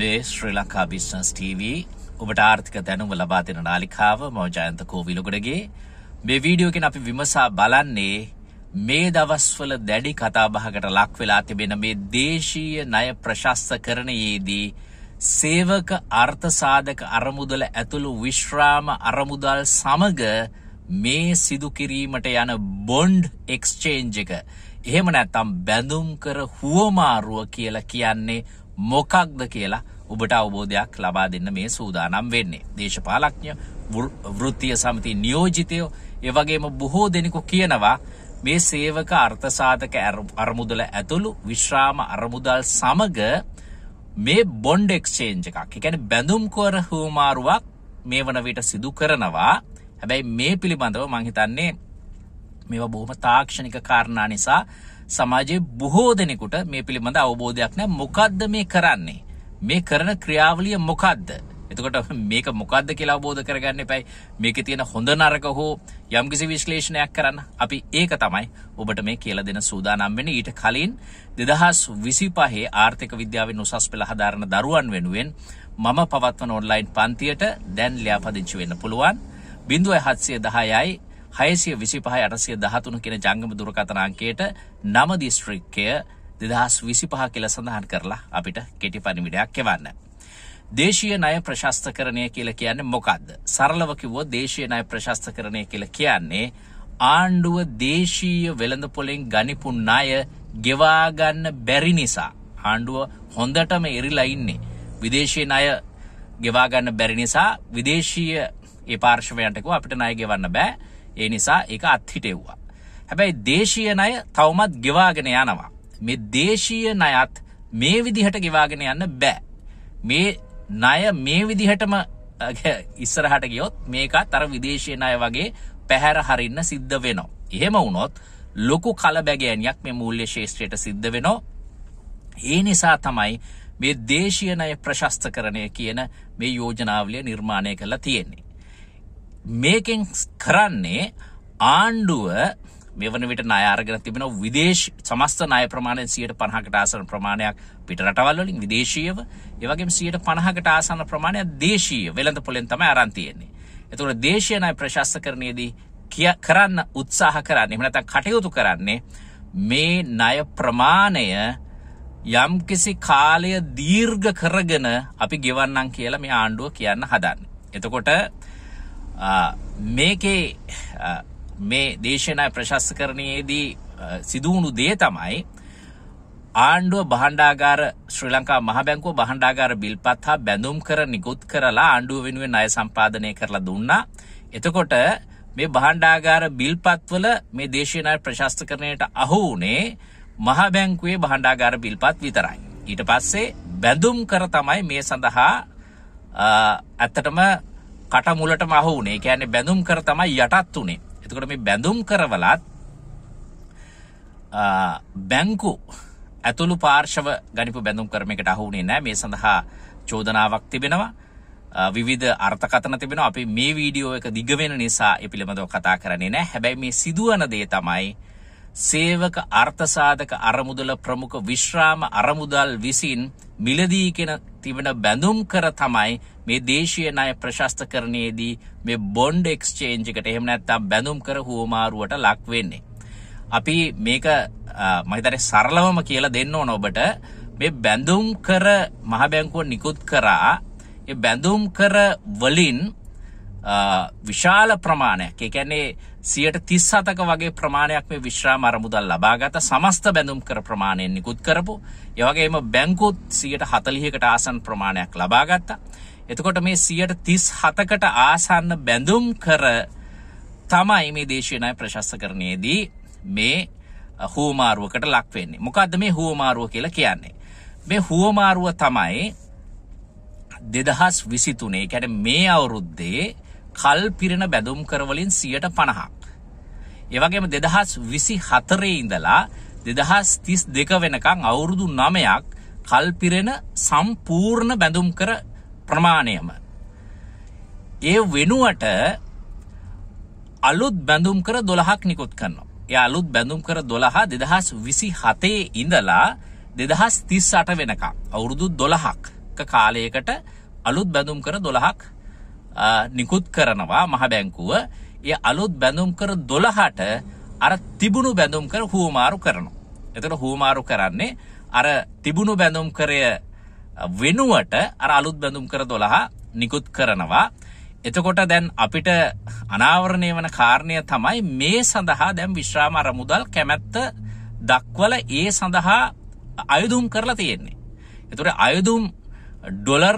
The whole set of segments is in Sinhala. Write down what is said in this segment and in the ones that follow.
මේ ශ්‍රී ලංකා බිස්නස් TV ඔබට ආර්ථික දැනුම ලබා දෙන නාලිකාව මම ජයන්ත කෝවිලොගඩගේ මේ වීඩියෝ එකෙන් අපි විමසා බලන්නේ මේ දවස්වල දැඩි කතාබහකට ලක් වෙලා තිබෙන මේ දේශීය ණය ප්‍රශස්තකරණයේදී සේවක අර්ථසාධක අරමුදල ඇතුළු විශ්‍රාම අරමුදල් සමග මේ සිදු කිරීමට යන බොන්ඩ් එක්ස්චේන්ජ් එක එහෙම නැත්තම් බැඳුම් කර හුවමාරුව කියලා කියන්නේ මොකක්ද කියලා ඔබට අවබෝධයක් ලබා දෙන්න මේ සූදානම් වෙන්නේ. දේශපාලක්ඥ වෘත්තිය සමති නියෝජිතයෝ එවගේම බොහෝ දෙනෙකු කියනවා මේ සේවක අර්ථසාධක අරමුදල ඇතුළු විශ්‍රාම අරමුදල් සමග මේ බොන්්ඩ එක්ෂේන්ජ එකක් එකැන බැඳුම් කෝර හූමාරුවක් මේ වන විට සිදු කරනවා හැබැයි මේ පිළිබඳව මංහිතන්නේ මෙ බොහොම තාක්ෂණික කාරණා නිසා සමාජයේ බොහෝ දෙනෙකුට මේ පිළිබඳ අවබෝධයක් නැහැ මොකද්ද මේ කරන්නේ මේ කරන ක්‍රියාවලිය මොකද්ද එතකොට මේක මොකද්ද කියලා අවබෝධ කරගන්න එපයි මේකේ තියෙන හොඳ නරක හෝ යම්කිසි විශ්ලේෂණයක් කරන්න අපි ඒක තමයි ඔබට මේ කියලා දෙන සූදානම් වෙන්නේ ඊට කලින් 2025 ආර්ථික විද්‍යාවෙන් උසස් පෙළ හදාරන දරුවන් වෙනුවෙන් මම පවත්වන ඔන්ලයින් පන්තියට දැන් ලියාපදිංචි වෙන්න පුළුවන් 0710යි හයසිය විසිපහ අටසිය දහතුන කෙන ජංගම දුරකථනාංකයට නම දිස්ත්‍රික්කය දෙදහස් විසිපහ කියල සඳහන් කරලා අපිට කෙටි පනිමිඩයක් එවන්න. දේශය නය ප්‍රශස්ත කරණය කියල කියන්නේ මොකක්ද. සරලවකිවෝ දේශය නය ප්‍රශස්ත කරණය කියල කියන්නේ ආණ්ඩුව දේශීය වෙළඳ පොලෙෙන් ගනිපුන් අය ගෙවාගන්න බැරි නිසා. ආණ්ඩුව හොඳටම එරිලයින්නේ. විදේශය අය ගෙවාගන්න බැරි නිසා විදේශීය ඒ පාර්ශවයන්ටකු අපිට නය ගෙවන්න බෑ ඒ නිසා එක අත්හිටෙව්වා. හැබැයි දේශීය ණය තවමත් ගෙවාගෙන යනවා. මේ දේශීය ණයත් මේ විදිහට ගෙවාගෙන යන්න බෑ. මේ ණය මේ විදිහටම ඉස්සරහට ගියොත් මේකත් අර විදේශීය ණය වගේ පැහැර හරින්න සිද්ධ වෙනවා. එහෙම වුණොත් ලොකු කලබැගෑනියක් මේ මූල්‍ය ශේෂත්‍රයට සිද්ධ වෙනවා. ඒ නිසා තමයි මේ දේශීය ණය ප්‍රශස්තකරණය කියන මේ යෝජනාවලිය නිර්මාණය කරලා තියෙන්නේ. මේකෙන් කරන්නේ ආණ්ඩුව මෙවන විට නායාරගෙන තිබෙන විදේශ සමස්ත නාය ප්‍රමාණයෙන් සියයට පණහකට ආසන ප්‍රමාණයක් පිට රටවල්ලින් විදේශීයව ඒවගේ සියයට පණහකට ආසන ප්‍රමාණයක් දේශීය වෙළඳ පොලෙන් තම අරන්තියෙන්නේ. එතුට දේශයනය ප්‍රශස්ත කරණයේදී කිය කරන්න උත්සාහ කරන්න එමනත කටයුතු කරන්නේ මේ ණය ප්‍රමාණය යම්කිසි කාලය දීර්ඝ කරගෙන අපි ගෙවන්නම් කියලා මේ ආණ්ඩුව කියන්න හදන්න. එතකොට මේකේ මේ දේශනා ප්‍රශස්කරණයේදී සිදුවුණු දේ තමයි ආණ්ඩුව බහණ්ඩාගාර ශ්‍රී ලංකා මහබැංකුව බහණ්ඩාගාර බිල්පත් හා බැඳුම් කර නිකුත් කරලා ආණ්ඩුව වෙනුවෙන් අය සම්පාදනය කරලා දුන්නා. එතකොට මේ බහණ්ඩාගාර බිල්පත්වල මේ දේශීය ප්‍රශස්තකරණයට අහු වුණේ මහබැංකුවේ බහණ්ඩාගාර බිල්පත් විතරයි. ඊට පස්සේ බැඳුම් කර තමයි මේ සඳහා ඇත්තටම කටමුලටම අහු වුණේ. ඒ කියන්නේ බැඳුම් කර තමයි යටත් උනේ. එතකොට මේ බැඳුම් කරවලත් බැංකු ඇතුළු පාර්ශව ගනිපු බැඳුම් කරමයකට අහුුණේ නෑ මේ සඳහා චෝදනාවක් තිබෙනවා විවිධ අර්ථකතන තිබෙන අපි මේ වීඩියෝ එක දිගවෙන නිසා එ පිළිබඳව කතා කරන්නේ නෑ හැබැයි මේ සිදුවන දේ තමයි සේවක අර්ථසාධක අරමුදල ප්‍රමුඛ විශ්‍රාම අරමුදල් විසින් මිලදී තිබෙන බැඳුම් කර තමයි මේ දේශය නය ප්‍රශස්තකරණයේදී මේ බොන්්ඩ එක්ස්චේන්ජිකට එහෙම නැත්තම් බැඳුම් කර හුවමාරුවට ලක්වෙන්නේ. අපි මේක මහිතර සරලවම කියලා දෙන්න ඕන ඔබට මේ බැඳුම් කර මහබැංකුව නිකුත් කරා බැඳුම් කර වලින් විශාල ප්‍රමාණයක් එකැනේ සියට තිස් සතක වගේ ප්‍රමාණයක් මේ විශ්‍රාම අරමුදල් ලබාගත සමස්ත බැඳුම් කර ප්‍රමාණයෙන් නිකුත් කරපු ඒවගේම බැංකුත් සියට හතලිහකට ආසන් ප්‍රමාණයක් ලබාගත්තා එතකොට මේ සියට තිස් හතකට ආසන්න බැඳුම් කර තමයි මේ දේශනය ප්‍රශස්ස කරණයේදී මේ හූමාරුවකට ලක්වෙන්නේ මොකක්ද මේ හූමාරුව කියලා කියන්නේ මේ හුවමාරුව තමයි දෙදහස් විසිතුනේ කැන මේ අවුරුද්දේ කල් පිරෙන බැදුම් කරවලින් සියට පණහක්. එවගේම දෙදහස් විසි හතරේ ඉඳලා දෙදහස් තිස් දෙක වෙනකං අවුරුදු නමයක් කල්පිරෙන සම්පූර්ණ බැඳුම් කර ප්‍රමාණයම. ඒ වෙනුවට අලුත් බැඳුම් කර දොළහක් නිකුත් කරනවා. එය අලුත් බැඳුම් කර දොළහා දෙදහස් විසි හතේ ඉඳලා දෙදහස් තිස් අට වෙනකා අවුරුදු දොළහක් කාලයකට අලුත් බැඳුම් කර දොළහක් නිකුත් කරනවා මහ බැංකුව ඒ අලුත් බැඳුම් කර 12ට අර තිබුණු බැඳුම් කර හුවමාරු කරනවා. එතකොට හුවමාරු කරන්නේ අර තිබුණු බැඳුම් කරය වෙනුවට අර අලුත් බැඳුම් කර 12 නිකුත් කරනවා. එතකොට දැන් අපිට අනාවරණය වන කාරණය තමයි මේ සඳහා දැන් විශ්‍රාම අරමුදල් කැමැත්ත දක්වල ඒ සඳහා අයුදුම් කරලා තියෙන්නේ. එතුට අයුදුම් ඩොලර්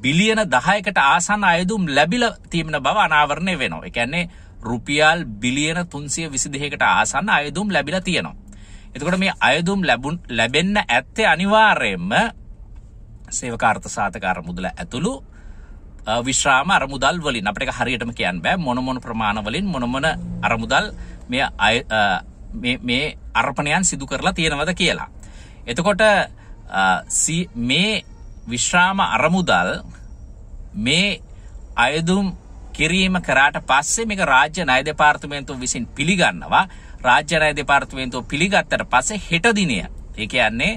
බිලියන දහයකට ආසන්න අයදුම් ලැබිල තිීමන බව අනාවරණය වෙනවා එකන්නේ රුපියල් බිලියන තුන්සිය විසිදිහකට ආසන්න අයදුම් ලැබිල තියෙනවා. එතකොට මේ අයදුම් ලැබුන් ලැබෙන්න ඇත්තේ අනිවාර්යෙන්ම සේවකාර්ථ සාතක අරමුදල ඇතුළු විශ්‍රාම අරමුදල් වලින් අපට හරියටම කියන්න බෑ මොනමොන ප්‍රමාණවලින් මොනොමන අරමුදල් මේ අර්පණයන් සිදු කරලා තියෙනවද කියලා. එතකොට මේ විශ්‍රාම අරමුදල් මේ අයදුම් කිරීම කරාට පස්සේ මේක රාජ්‍ය ණය දෙපාර්තමේන්තුව විසින් පිළිගන්නවා රාජ්‍ය ණය දෙපාර්තමේන්තුව පිළිගත්තට පස්සේ හෙට දිනය ඒ කියන්නේ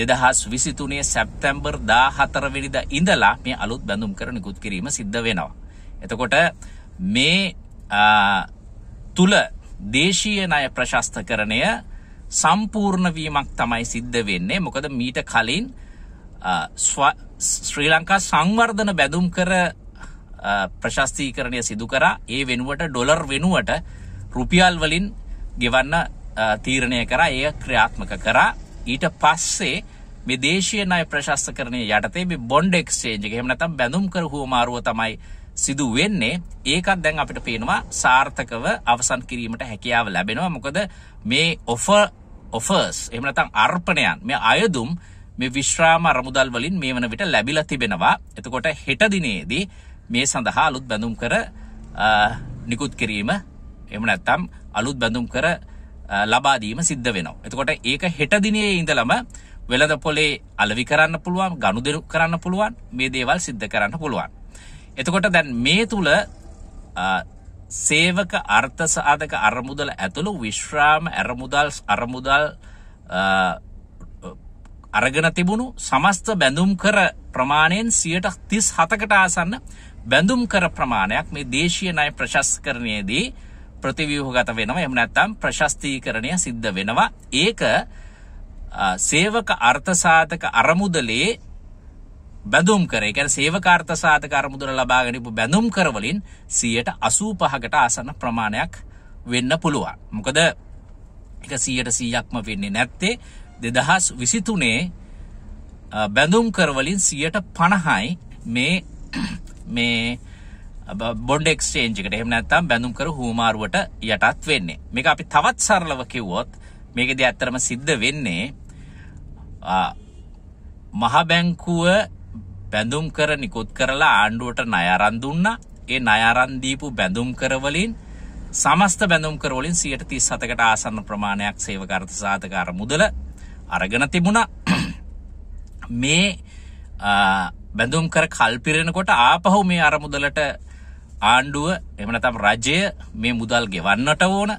2023 සැප්තැම්බර් 14 වෙනිදා ඉඳලා මේ අලුත් බඳුම් කර නිකුත් කිරීම සිද්ධ වෙනවා. එතකොට මේ තුල දේශීය ණය ප්‍රශස්තකරණය සම්පූර්ණ වීමක් තමයි සිද්ධ වෙන්නේ. මොකද මීට කලින් ශ්‍රී ලංකා සංවර්ධන බැදුම් කර ප්‍රශස්තීකරණය සිදු කරා ඒ වෙනුවට ඩොලර් වෙනුවට රුපියල් වලින් ගෙවන්න තීරණය කරා එය ක්‍රියාත්මක කරා ඊට පස්සේ මේ දේශීය ණය ප්‍රශස්තකරණය යටතේ මේ බොන්ඩ් එක්ස්චේන්ජ් එක එහෙම නැත්නම් බැඳුම් කර හුවමාරුව තමයි සිදු වෙන්නේ ඒකත් දැන් අපිට පේනවා සාර්ථකව අවසන් කිරීමට හැකියාව ලැබෙනවා මොකද මේ ඔෆර් ඔෆර්ස් එහෙම නැත්නම් අර්පණයන් මේ අයදුම් මේ විශ්‍රාම අරමුදල් වලින් මේ වන විට ලැබිලා තිබෙනවා. එතකොට හෙට දිනේදී මේ සඳහා අලුත් බැඳුම් කර නිකුත් කිරීම එහෙම නැත්නම් අලුත් බැඳුම් කර ලබා දීම සිද්ධ වෙනවා. එතකොට ඒක හෙට දිනේ ඉඳලම වෙළඳ පොලේ අලවි කරන්න පුළුවන්, ගනුදෙනු කරන්න පුළුවන්, මේ දේවල් සිද්ධ කරන්න පුළුවන්. එතකොට දැන් මේ තුල සේවක අර්ථ සාධක අරමුදල ඇතුළු විශ්‍රාම අරමුදල් අරමුදල් අරගෙන තිබුණු සමස්ත බැඳුම් කර ප්‍රමාණයෙන් සියට තිස් හතකට ආසන්න බැඳුම් කර ප්‍රමාණයක් මේ දේශය නය ප්‍රශස්කරණයේදී ප්‍රතිවියහගත වෙනවා එම නැත්තම් ප්‍රශස්තීකරණය සිද්ධ වෙනවා ඒක සේවක අර්ථසාධක අරමුදලේ බැඳුම් කර එක සේවකාර්ථසාධක අරමුදල ලබාගනිපු බැඳුම් කරවලින් සියයට අසූ පහකට ආසන්න ප්‍රමාණයක් වෙන්න පුළුවන්. මොකද එක සියයට සීයක්ම වෙන්නේ නැත්තේ දෙදහස් විසිතුනේ බැඳුම් කරවලින් සියට පණහයි මේ මේ බොඩ් ක්ෂේන්ජිකට එම නැත්තම් බැඳුම් කර හූමාරුවට යටත් වෙන්නේ මේක අපි තවත් සරලව කිව්වොත් මේක ද ඇත්තරම සිද්ධ වෙන්නේ මහබැංකුව බැඳුම් කර නිකුත් කරලා ආණ්ඩුවට නයරන් දුන්න ඒ නයරන්දීපු බැඳුම් කරවලින් සමස්ත බැඳුම් කරවලින් සියට තිස් සතකට ආසන්න ප්‍රමාණයක් සේවකර්ථ සාධකාර මුදල අරගෙන තිබුණා මේ බැඳුම් කර කල්පිරෙනකොට ආපහු මේ අරමුදලට ආණ්ඩුව එමනතම් රජය මේ මුදල් ගෙවන්නට ඕන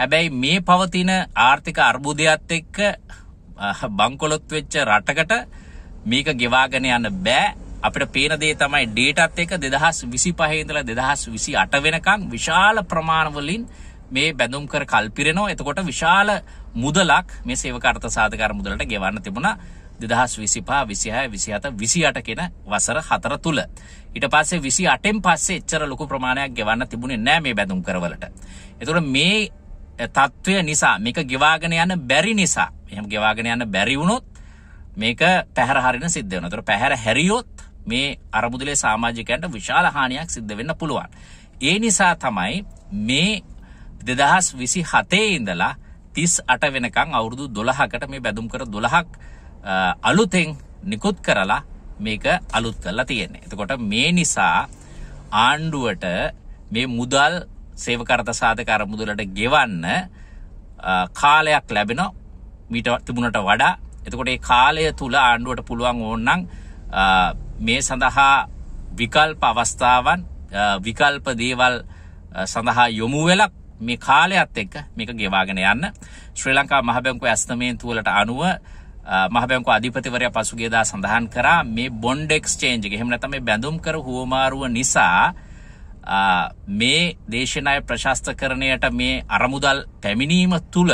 හැබැයි මේ පවතින ආර්ථික අර්බුදයක්ත් එක්ක බංකොලොත් වෙච්ච රටකට මේක ගෙවාගෙන යන්න බෑ අපිට පේන දේ තමයි ඩේටත් එක දෙදහස් විසි පහේදල දෙදහස් විසි අට වෙනකං විශාල ප්‍රමාණවලින් මේ බැඳුම් කර කල්පිරෙනවා එතකොට විශාල මුදලක් මේ සේවකර්ත සාධකාර මුදලට ගෙවන්න තිබුණා දෙදහස් විසිපා විසිහය විසිහත විසිහට කෙන වසර හතර තුළ. ඉට පස්සේ විසි අටෙන් පස්සේ එච්චර ලොකු ප්‍රමාණයක් ගෙවන්න තිබුණේ නෑ මේ බැඳුම් කරවලට. එතුර මේ තත්ත්වය නිසා මේක ගෙවාගෙන යන බැරි නිසා එහම ගෙවාගෙන යන්න බැරිවුණොත් මේක පැහරහරින සිද්ධවන තුර පැහැර හැරියොත් මේ අරමුදලේ සාමාජිකයන්ට විශාල හානියක් සිද්ධ වෙන්න පුළුවන්. ඒ නිසා තමයි මේ දෙදහස් විසි හතේ ඉඳලා තිස් අට වෙනකං අවුරුදු දොළහකට මේ බැදුම් කර දොළහක් අලුතෙන් නිකුත් කරලා මේක අලුත් කරලා තියෙන්නේ. එතකොට මේ නිසා ආණ්ඩුවට මේ මුදල් සේවකර්ත සාධක අරමුදලට ගෙවන්න කාලයක් ලැබෙන මීට තිබුණට වඩා එතකොට ඒ කාලය තුල ආණ්ඩුවට පුළුවන් ඕනනම් මේ සඳහා විකල්ප අවස්ථාවන් විකල්ප දේවල් සඳහා යොමු වෙලා මේ කාලයත් එක්ක මේක ගෙවාගෙන යන්න ශ්‍රී ලංකා මහබැංකු ඇස්තමේන්තුවලට අනුව මහබැංකු අධිපතිවරයා පසුගියදා සඳහන් කරා මේ බොන්ඩ් එක්ස්චේන්ජ් එක එහෙම නැත්නම් මේ බැඳුම් කර හුවමාරුව නිසා මේ දේශනාය ප්‍රශස්තකරණයට මේ අරමුදල් පැමිණීම තුළ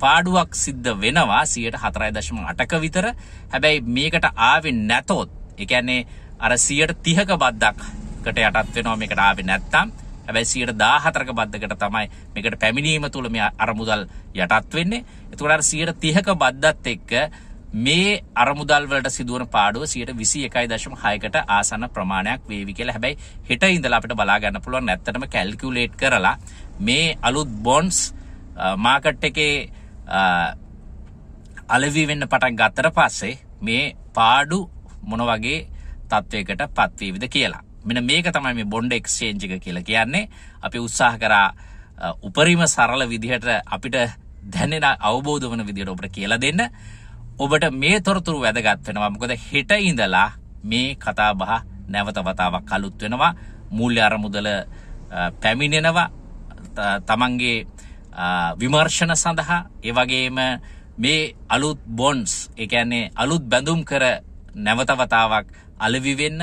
පාඩුවක් සිද්ධ වෙනවා 4.8ක විතර. හැබැයි මේකට ආවේ නැතොත් ඒ කියන්නේ අර 130ක බද්දක්කට යටත් වෙනවා මේකට ආවේ නැත්තම්. හැබැයි සියට දාහතරක බද්ධකට තමයි මේකට පැමිණීම තුළ මේ අරමුදල් යටත් වෙන්නේ එතුකට සියට තිහක බද්ධත් එක්ක මේ අරමුදල් වලට සිදුවන පාඩුව සියට විසි එකයි දශම හයකට ආසන්න ප්‍රමාණයක් වේවි කියලා හැබැයි හිට ඉඳලා අපිට බලාගන්න පුළුවන් නැත්තටම කැල්කියුලේට් කරලා මේ අලුත් බොන්ඩ්ස් මාකට් එකේ අලවී වෙන්න පටන් ගත්තට පස්සේ මේ පාඩු මොන වගේ තත්ත්වයකට පත්වේවිද කියලා මෙන මේක තමයි මේ බොන්ඩ එක්ස්චේන්ජ් එක කියලා කියන්නේ අපි උත්සාහ කරා උපරිම සරල විදිහට අපිට දැනෙන අවබෝධ වන විදිහට ඔබට කියලා දෙන්න. ඔබට මේ තොරතුරු වැදගත් වෙනවා. මොකද හෙට ඉඳලා මේ කතා බහ නැවත වතාවක් අලුත් වෙනවා. මූල්‍ය අරමුදල පැමිණෙනවා. තමන්ගේ විමර්ශන සඳහා ඒ වගේම මේ අලුත් බොන්ඩ්ස් ඒ කියන්නේ අලුත් බැඳුම් කර නැවත වතාවක් අලවි වෙන්න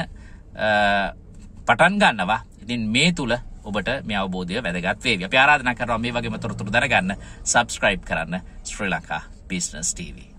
පටන් ගන්නවා. ඉතින් මේ තුල ඔබට මේ අවබෝධය වැදගත් වේවි. අපි ආරාධනා කරනවා මේ වගේම තොරතුරු දැනගන්න subscribe කරන්න ශ්‍රී ලංකා business tv